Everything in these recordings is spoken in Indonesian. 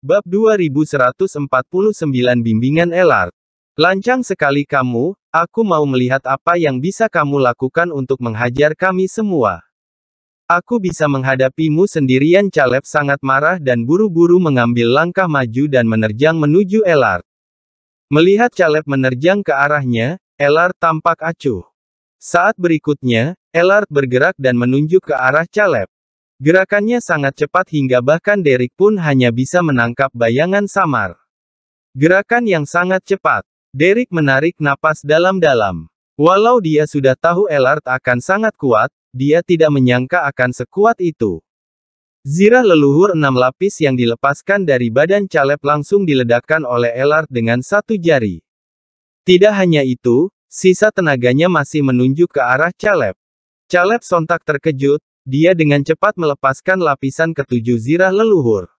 Bab 2149 Bimbingan Elar. Lancang sekali kamu, aku mau melihat apa yang bisa kamu lakukan untuk menghajar kami semua. Aku bisa menghadapimu sendirian Caleb sangat marah dan buru-buru mengambil langkah maju dan menerjang menuju Elar. Melihat Caleb menerjang ke arahnya, Elar tampak acuh. Saat berikutnya, Elar bergerak dan menunjuk ke arah Caleb. Gerakannya sangat cepat hingga bahkan Derek pun hanya bisa menangkap bayangan samar. Gerakan yang sangat cepat. Derek menarik napas dalam-dalam. Walau dia sudah tahu Elart akan sangat kuat, dia tidak menyangka akan sekuat itu. Zirah leluhur enam lapis yang dilepaskan dari badan Caleb langsung diledakkan oleh Elart dengan satu jari. Tidak hanya itu, sisa tenaganya masih menunjuk ke arah Caleb. Caleb sontak terkejut, dia dengan cepat melepaskan lapisan ketujuh zirah leluhur.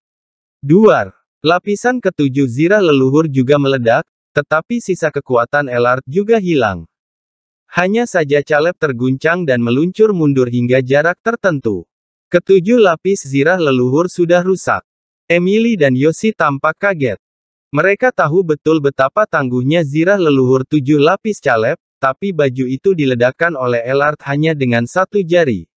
Duar. Lapisan ketujuh zirah leluhur juga meledak, tetapi sisa kekuatan Elard juga hilang. Hanya saja Caleb terguncang dan meluncur mundur hingga jarak tertentu. Ketujuh lapis zirah leluhur sudah rusak. Emily dan Yosi tampak kaget. Mereka tahu betul betapa tangguhnya zirah leluhur tujuh lapis Caleb, tapi baju itu diledakkan oleh Elard hanya dengan satu jari.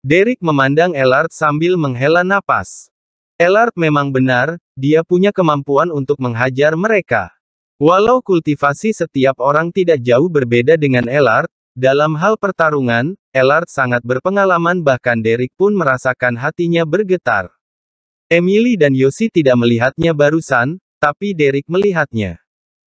Derek memandang Elard sambil menghela napas. Elard memang benar, dia punya kemampuan untuk menghajar mereka. Walau kultivasi setiap orang tidak jauh berbeda dengan Elard, dalam hal pertarungan, Elard sangat berpengalaman bahkan Derek pun merasakan hatinya bergetar. Emily dan Yosi tidak melihatnya barusan, tapi Derek melihatnya.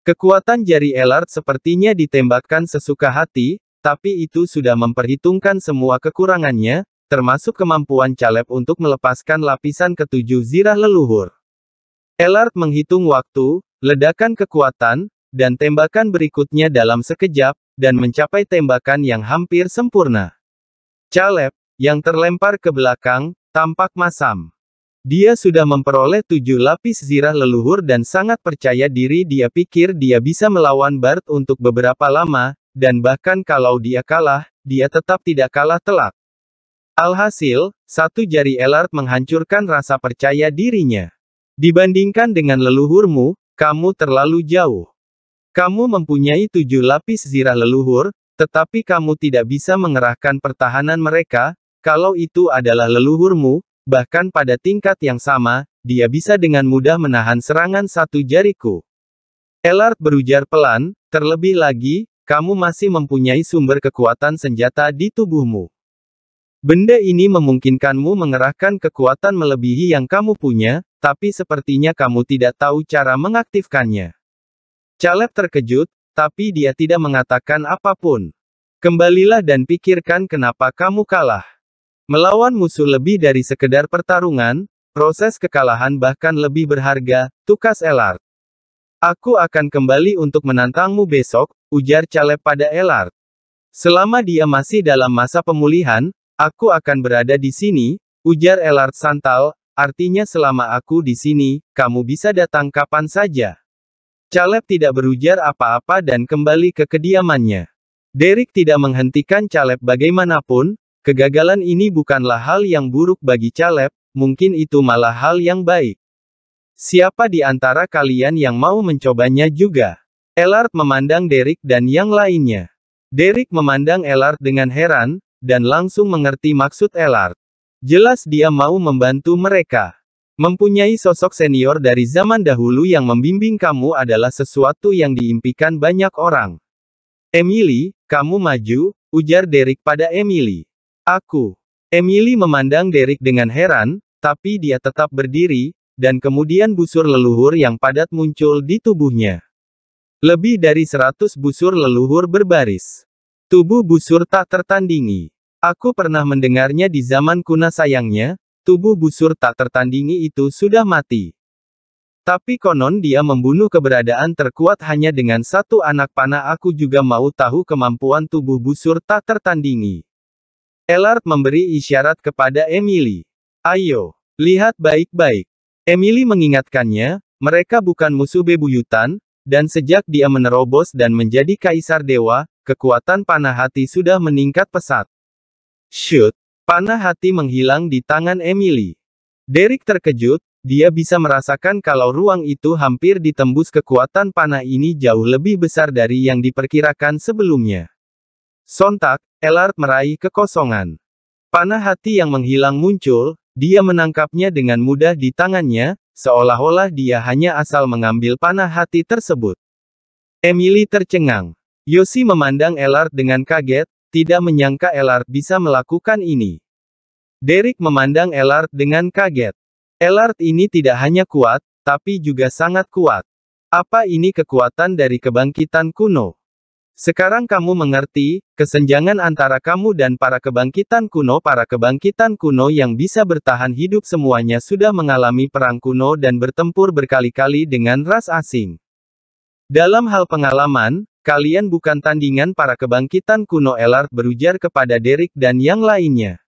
Kekuatan jari Elard sepertinya ditembakkan sesuka hati, tapi itu sudah memperhitungkan semua kekurangannya, termasuk kemampuan caleb untuk melepaskan lapisan ketujuh zirah leluhur. Elard menghitung waktu, ledakan kekuatan, dan tembakan berikutnya dalam sekejap, dan mencapai tembakan yang hampir sempurna. Caleb, yang terlempar ke belakang, tampak masam. Dia sudah memperoleh tujuh lapis zirah leluhur dan sangat percaya diri dia pikir dia bisa melawan Bart untuk beberapa lama, dan bahkan kalau dia kalah, dia tetap tidak kalah telak. Alhasil, satu jari Elard menghancurkan rasa percaya dirinya. Dibandingkan dengan leluhurmu, kamu terlalu jauh. Kamu mempunyai tujuh lapis zirah leluhur, tetapi kamu tidak bisa mengerahkan pertahanan mereka, kalau itu adalah leluhurmu, bahkan pada tingkat yang sama, dia bisa dengan mudah menahan serangan satu jariku. Elard berujar pelan, terlebih lagi, kamu masih mempunyai sumber kekuatan senjata di tubuhmu. Benda ini memungkinkanmu mengerahkan kekuatan melebihi yang kamu punya, tapi sepertinya kamu tidak tahu cara mengaktifkannya. Caleb terkejut, tapi dia tidak mengatakan apapun. Kembalilah dan pikirkan kenapa kamu kalah. Melawan musuh lebih dari sekedar pertarungan, proses kekalahan bahkan lebih berharga, tukas Elar. Aku akan kembali untuk menantangmu besok, ujar Caleb pada Elar. Selama dia masih dalam masa pemulihan, Aku akan berada di sini, ujar Elard Santal, artinya selama aku di sini, kamu bisa datang kapan saja. Caleb tidak berujar apa-apa dan kembali ke kediamannya. Derek tidak menghentikan Caleb bagaimanapun, kegagalan ini bukanlah hal yang buruk bagi Caleb, mungkin itu malah hal yang baik. Siapa di antara kalian yang mau mencobanya juga? Elard memandang Derek dan yang lainnya. Derek memandang Elard dengan heran, dan langsung mengerti maksud Elard. Jelas dia mau membantu mereka. Mempunyai sosok senior dari zaman dahulu yang membimbing kamu adalah sesuatu yang diimpikan banyak orang. Emily, kamu maju, ujar Derek pada Emily. Aku. Emily memandang Derek dengan heran, tapi dia tetap berdiri, dan kemudian busur leluhur yang padat muncul di tubuhnya. Lebih dari seratus busur leluhur berbaris. Tubuh busur tak tertandingi. Aku pernah mendengarnya di zaman kuna sayangnya, tubuh busur tak tertandingi itu sudah mati. Tapi konon dia membunuh keberadaan terkuat hanya dengan satu anak panah aku juga mau tahu kemampuan tubuh busur tak tertandingi. Elard memberi isyarat kepada Emily. Ayo, lihat baik-baik. Emily mengingatkannya, mereka bukan musuh bebuyutan, dan sejak dia menerobos dan menjadi kaisar dewa, kekuatan panah hati sudah meningkat pesat. Shoot. Panah hati menghilang di tangan Emily. Derek terkejut, dia bisa merasakan kalau ruang itu hampir ditembus kekuatan panah ini jauh lebih besar dari yang diperkirakan sebelumnya. Sontak, Elard meraih kekosongan. Panah hati yang menghilang muncul, dia menangkapnya dengan mudah di tangannya, seolah-olah dia hanya asal mengambil panah hati tersebut. Emily tercengang. Yosi memandang Elard dengan kaget, tidak menyangka Elard bisa melakukan ini. Derek memandang Elard dengan kaget. Elard ini tidak hanya kuat, tapi juga sangat kuat. Apa ini kekuatan dari kebangkitan kuno? Sekarang kamu mengerti, kesenjangan antara kamu dan para kebangkitan kuno Para kebangkitan kuno yang bisa bertahan hidup semuanya sudah mengalami perang kuno dan bertempur berkali-kali dengan ras asing. Dalam hal pengalaman, Kalian bukan tandingan para kebangkitan kuno Elard berujar kepada Derek dan yang lainnya.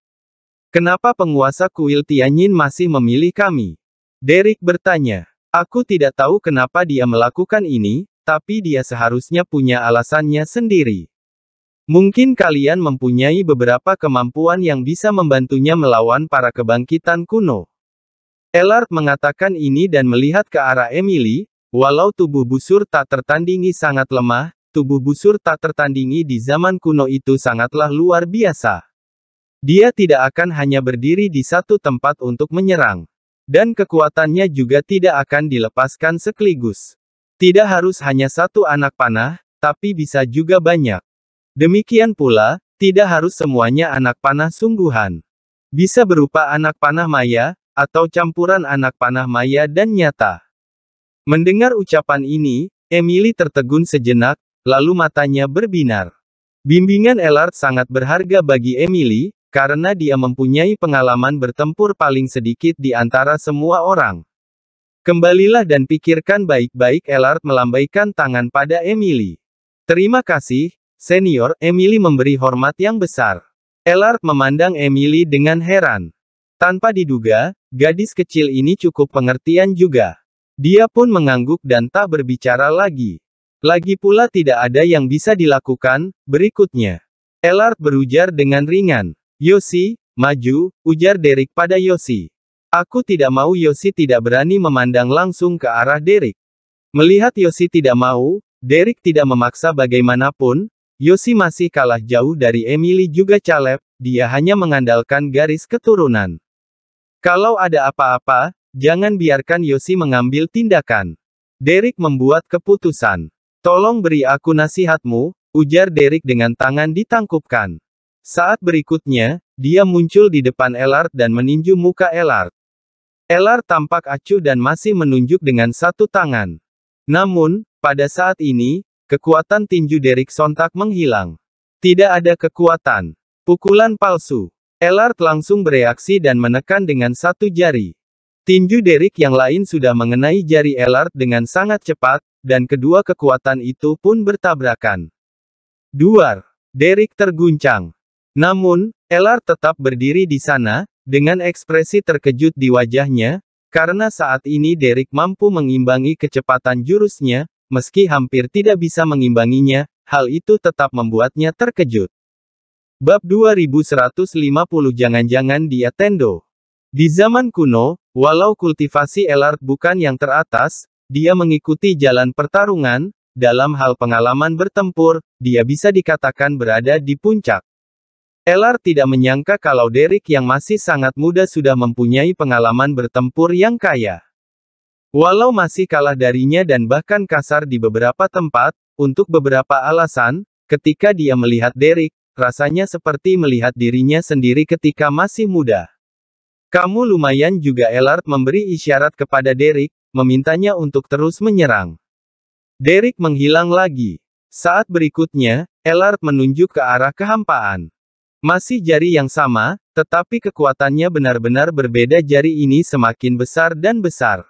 Kenapa penguasa kuil Tianyin masih memilih kami? Derek bertanya. Aku tidak tahu kenapa dia melakukan ini, tapi dia seharusnya punya alasannya sendiri. Mungkin kalian mempunyai beberapa kemampuan yang bisa membantunya melawan para kebangkitan kuno. Elard mengatakan ini dan melihat ke arah Emily, walau tubuh busur tak tertandingi sangat lemah, tubuh busur tak tertandingi di zaman kuno itu sangatlah luar biasa. Dia tidak akan hanya berdiri di satu tempat untuk menyerang. Dan kekuatannya juga tidak akan dilepaskan sekaligus. Tidak harus hanya satu anak panah, tapi bisa juga banyak. Demikian pula, tidak harus semuanya anak panah sungguhan. Bisa berupa anak panah maya, atau campuran anak panah maya dan nyata. Mendengar ucapan ini, Emily tertegun sejenak, Lalu matanya berbinar. Bimbingan Elard sangat berharga bagi Emily, karena dia mempunyai pengalaman bertempur paling sedikit di antara semua orang. Kembalilah dan pikirkan baik-baik Elard melambaikan tangan pada Emily. Terima kasih, senior, Emily memberi hormat yang besar. Elard memandang Emily dengan heran. Tanpa diduga, gadis kecil ini cukup pengertian juga. Dia pun mengangguk dan tak berbicara lagi. Lagi pula tidak ada yang bisa dilakukan, berikutnya. Elard berujar dengan ringan. Yosi, maju, ujar Derek pada Yosi. Aku tidak mau Yosi tidak berani memandang langsung ke arah Derek. Melihat Yosi tidak mau, Derek tidak memaksa bagaimanapun, Yosi masih kalah jauh dari Emily juga Caleb, dia hanya mengandalkan garis keturunan. Kalau ada apa-apa, jangan biarkan Yosi mengambil tindakan. Derek membuat keputusan. Tolong beri aku nasihatmu, ujar Derek dengan tangan ditangkupkan. Saat berikutnya, dia muncul di depan Elart dan meninju muka Elart. Elart tampak acuh dan masih menunjuk dengan satu tangan. Namun, pada saat ini, kekuatan tinju Derek sontak menghilang. Tidak ada kekuatan. Pukulan palsu. Elart langsung bereaksi dan menekan dengan satu jari. Tinju Derek yang lain sudah mengenai jari Elart dengan sangat cepat, dan kedua kekuatan itu pun bertabrakan. Duar, Derek terguncang. Namun, Elar tetap berdiri di sana, dengan ekspresi terkejut di wajahnya, karena saat ini Derek mampu mengimbangi kecepatan jurusnya, meski hampir tidak bisa mengimbanginya, hal itu tetap membuatnya terkejut. Bab 2150 Jangan-jangan dia Tendo. Di zaman kuno, walau kultivasi elart bukan yang teratas, dia mengikuti jalan pertarungan, dalam hal pengalaman bertempur, dia bisa dikatakan berada di puncak. Elar tidak menyangka kalau Derek yang masih sangat muda sudah mempunyai pengalaman bertempur yang kaya. Walau masih kalah darinya dan bahkan kasar di beberapa tempat, untuk beberapa alasan, ketika dia melihat Derek, rasanya seperti melihat dirinya sendiri ketika masih muda. Kamu lumayan juga Elart memberi isyarat kepada Derek, memintanya untuk terus menyerang. Derek menghilang lagi. Saat berikutnya, Elard menunjuk ke arah kehampaan. Masih jari yang sama, tetapi kekuatannya benar-benar berbeda jari ini semakin besar dan besar.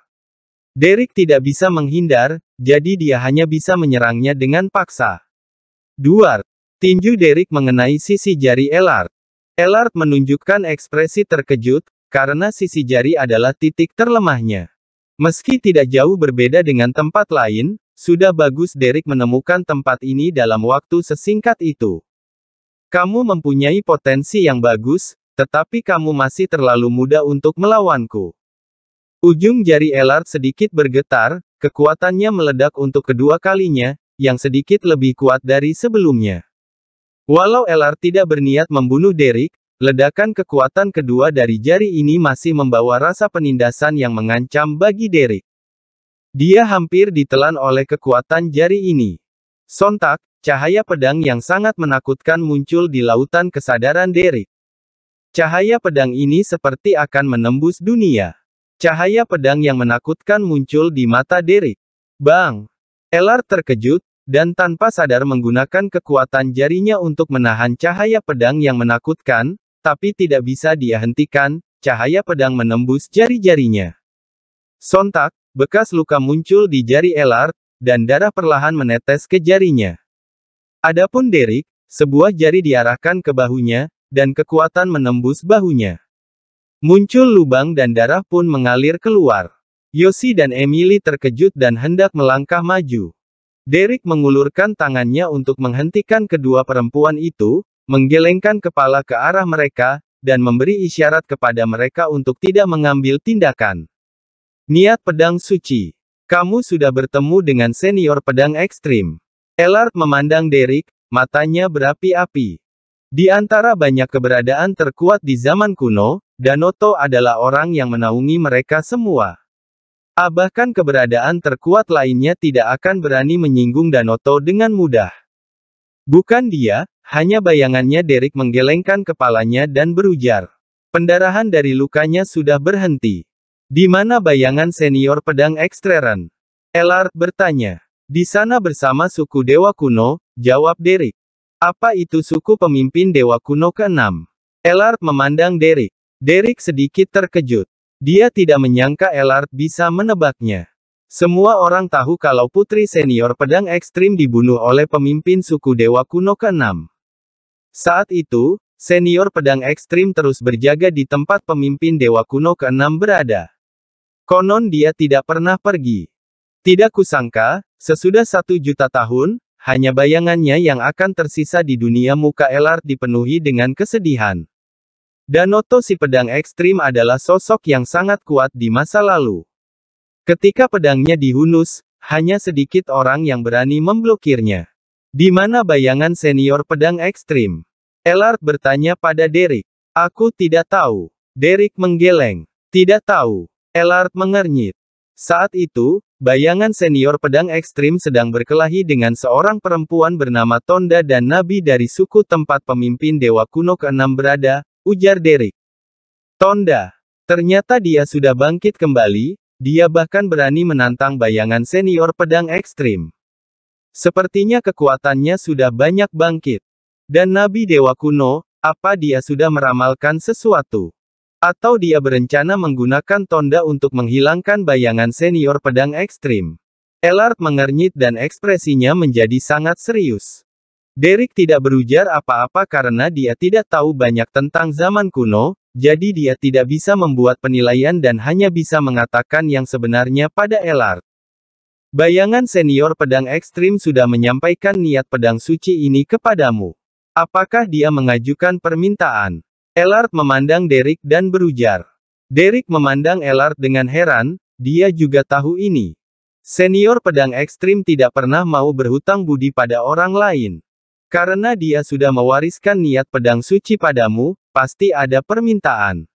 Derek tidak bisa menghindar, jadi dia hanya bisa menyerangnya dengan paksa. Duar. Tinju Derek mengenai sisi jari Elard. Elard menunjukkan ekspresi terkejut, karena sisi jari adalah titik terlemahnya. Meski tidak jauh berbeda dengan tempat lain, sudah bagus Derek menemukan tempat ini dalam waktu sesingkat itu. Kamu mempunyai potensi yang bagus, tetapi kamu masih terlalu muda untuk melawanku. Ujung jari Elard sedikit bergetar, kekuatannya meledak untuk kedua kalinya, yang sedikit lebih kuat dari sebelumnya. Walau Elard tidak berniat membunuh Derek, Ledakan kekuatan kedua dari jari ini masih membawa rasa penindasan yang mengancam bagi Derek. Dia hampir ditelan oleh kekuatan jari ini. Sontak, cahaya pedang yang sangat menakutkan muncul di lautan kesadaran Derek. Cahaya pedang ini seperti akan menembus dunia. Cahaya pedang yang menakutkan muncul di mata Derek. Bang! Elar terkejut, dan tanpa sadar menggunakan kekuatan jarinya untuk menahan cahaya pedang yang menakutkan, tapi tidak bisa dia hentikan, cahaya pedang menembus jari-jarinya. Sontak, bekas luka muncul di jari Elar, dan darah perlahan menetes ke jarinya. Adapun Derek, sebuah jari diarahkan ke bahunya, dan kekuatan menembus bahunya. Muncul lubang dan darah pun mengalir keluar. Yosi dan Emily terkejut dan hendak melangkah maju. Derek mengulurkan tangannya untuk menghentikan kedua perempuan itu, menggelengkan kepala ke arah mereka, dan memberi isyarat kepada mereka untuk tidak mengambil tindakan. Niat pedang suci. Kamu sudah bertemu dengan senior pedang ekstrim. Elart memandang Derek, matanya berapi-api. Di antara banyak keberadaan terkuat di zaman kuno, Danoto adalah orang yang menaungi mereka semua. Abahkan ah, keberadaan terkuat lainnya tidak akan berani menyinggung Danoto dengan mudah. Bukan dia, hanya bayangannya Derek menggelengkan kepalanya dan berujar. Pendarahan dari lukanya sudah berhenti. Di mana bayangan senior pedang ekstreran? Elart bertanya. Di sana bersama suku Dewa Kuno, jawab Derek. Apa itu suku pemimpin Dewa Kuno ke-6? memandang Derek. Derek sedikit terkejut. Dia tidak menyangka Elart bisa menebaknya. Semua orang tahu kalau putri senior pedang ekstrim dibunuh oleh pemimpin suku Dewa Kuno ke-6. Saat itu, senior pedang ekstrim terus berjaga di tempat pemimpin Dewa Kuno ke-6 berada. Konon dia tidak pernah pergi. Tidak kusangka, sesudah satu juta tahun, hanya bayangannya yang akan tersisa di dunia muka Elar dipenuhi dengan kesedihan. Danoto si pedang ekstrim adalah sosok yang sangat kuat di masa lalu. Ketika pedangnya dihunus, hanya sedikit orang yang berani memblokirnya. Di mana bayangan senior pedang ekstrim? Elart bertanya pada Derek. Aku tidak tahu. Derek menggeleng. Tidak tahu. Elart mengernyit. Saat itu, bayangan senior pedang ekstrim sedang berkelahi dengan seorang perempuan bernama Tonda dan nabi dari suku tempat pemimpin Dewa Kuno ke-6 berada, ujar Derek. Tonda. Ternyata dia sudah bangkit kembali, dia bahkan berani menantang bayangan senior pedang ekstrim. Sepertinya kekuatannya sudah banyak bangkit. Dan Nabi Dewa kuno, apa dia sudah meramalkan sesuatu? Atau dia berencana menggunakan tonda untuk menghilangkan bayangan senior pedang ekstrim? Elard mengernyit dan ekspresinya menjadi sangat serius. Derek tidak berujar apa-apa karena dia tidak tahu banyak tentang zaman kuno, jadi dia tidak bisa membuat penilaian dan hanya bisa mengatakan yang sebenarnya pada Elard. Bayangan senior pedang ekstrim sudah menyampaikan niat pedang suci ini kepadamu. Apakah dia mengajukan permintaan? Elart memandang Derek dan berujar. Derek memandang Elart dengan heran, dia juga tahu ini. Senior pedang ekstrim tidak pernah mau berhutang budi pada orang lain. Karena dia sudah mewariskan niat pedang suci padamu, pasti ada permintaan.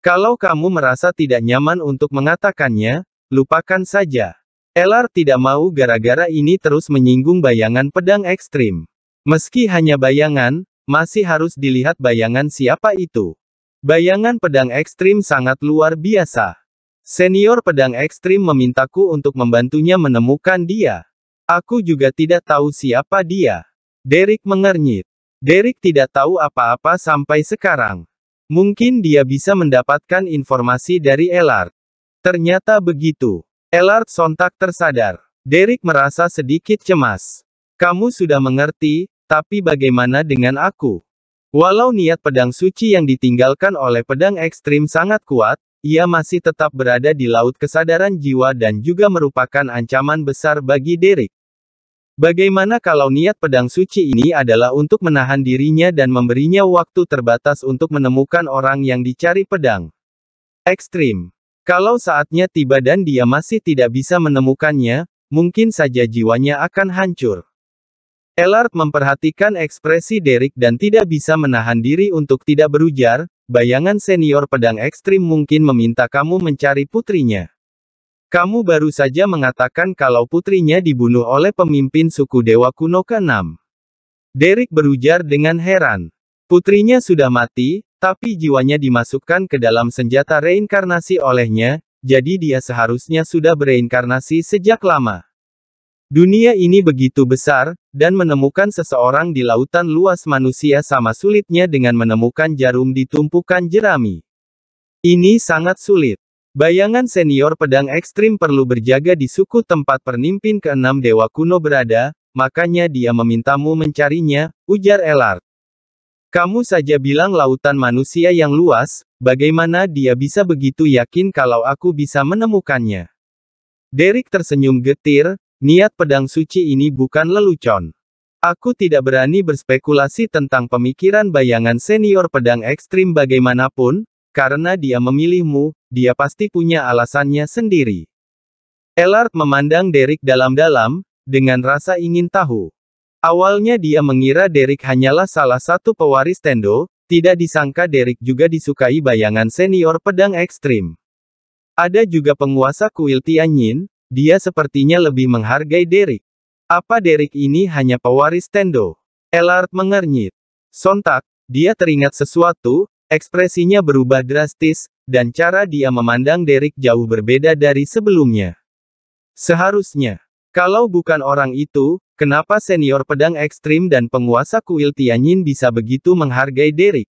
Kalau kamu merasa tidak nyaman untuk mengatakannya, lupakan saja. Elar tidak mau gara-gara ini terus menyinggung bayangan pedang ekstrim. Meski hanya bayangan, masih harus dilihat bayangan siapa itu. Bayangan pedang ekstrim sangat luar biasa. Senior pedang ekstrim memintaku untuk membantunya menemukan dia. Aku juga tidak tahu siapa dia. Derek mengernyit. Derek tidak tahu apa-apa sampai sekarang. Mungkin dia bisa mendapatkan informasi dari Elar. Ternyata begitu. Elard sontak tersadar. Derek merasa sedikit cemas. Kamu sudah mengerti, tapi bagaimana dengan aku? Walau niat pedang suci yang ditinggalkan oleh pedang ekstrim sangat kuat, ia masih tetap berada di laut kesadaran jiwa dan juga merupakan ancaman besar bagi Derek. Bagaimana kalau niat pedang suci ini adalah untuk menahan dirinya dan memberinya waktu terbatas untuk menemukan orang yang dicari pedang? Ekstrim kalau saatnya tiba dan dia masih tidak bisa menemukannya, mungkin saja jiwanya akan hancur. Elart memperhatikan ekspresi Derek dan tidak bisa menahan diri untuk tidak berujar, bayangan senior pedang ekstrim mungkin meminta kamu mencari putrinya. Kamu baru saja mengatakan kalau putrinya dibunuh oleh pemimpin suku Dewa Kuno ke-6. Derek berujar dengan heran. Putrinya sudah mati, tapi jiwanya dimasukkan ke dalam senjata reinkarnasi olehnya, jadi dia seharusnya sudah bereinkarnasi sejak lama. Dunia ini begitu besar, dan menemukan seseorang di lautan luas manusia sama sulitnya dengan menemukan jarum di tumpukan jerami. Ini sangat sulit. Bayangan senior pedang ekstrim perlu berjaga di suku tempat pernimpin keenam dewa kuno berada, makanya dia memintamu mencarinya, ujar Elard. Kamu saja bilang lautan manusia yang luas, bagaimana dia bisa begitu yakin kalau aku bisa menemukannya? Derek tersenyum getir, niat pedang suci ini bukan lelucon. Aku tidak berani berspekulasi tentang pemikiran bayangan senior pedang ekstrim bagaimanapun, karena dia memilihmu, dia pasti punya alasannya sendiri. Elart memandang Derek dalam-dalam, dengan rasa ingin tahu. Awalnya dia mengira Derek hanyalah salah satu pewaris Tendo, tidak disangka Derek juga disukai bayangan senior pedang ekstrim. Ada juga penguasa kuil Tianyin, dia sepertinya lebih menghargai Derek. Apa Derek ini hanya pewaris Tendo? Elart mengernyit. Sontak, dia teringat sesuatu, ekspresinya berubah drastis, dan cara dia memandang Derek jauh berbeda dari sebelumnya. Seharusnya, kalau bukan orang itu, Kenapa senior pedang ekstrim dan penguasa kuil Tianyin bisa begitu menghargai Derek?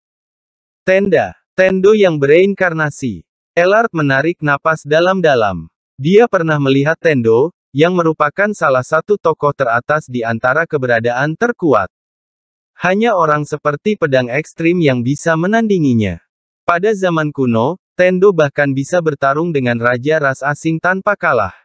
Tenda. Tendo yang bereinkarnasi. Elart menarik napas dalam-dalam. Dia pernah melihat Tendo, yang merupakan salah satu tokoh teratas di antara keberadaan terkuat. Hanya orang seperti pedang ekstrim yang bisa menandinginya. Pada zaman kuno, Tendo bahkan bisa bertarung dengan raja ras asing tanpa kalah.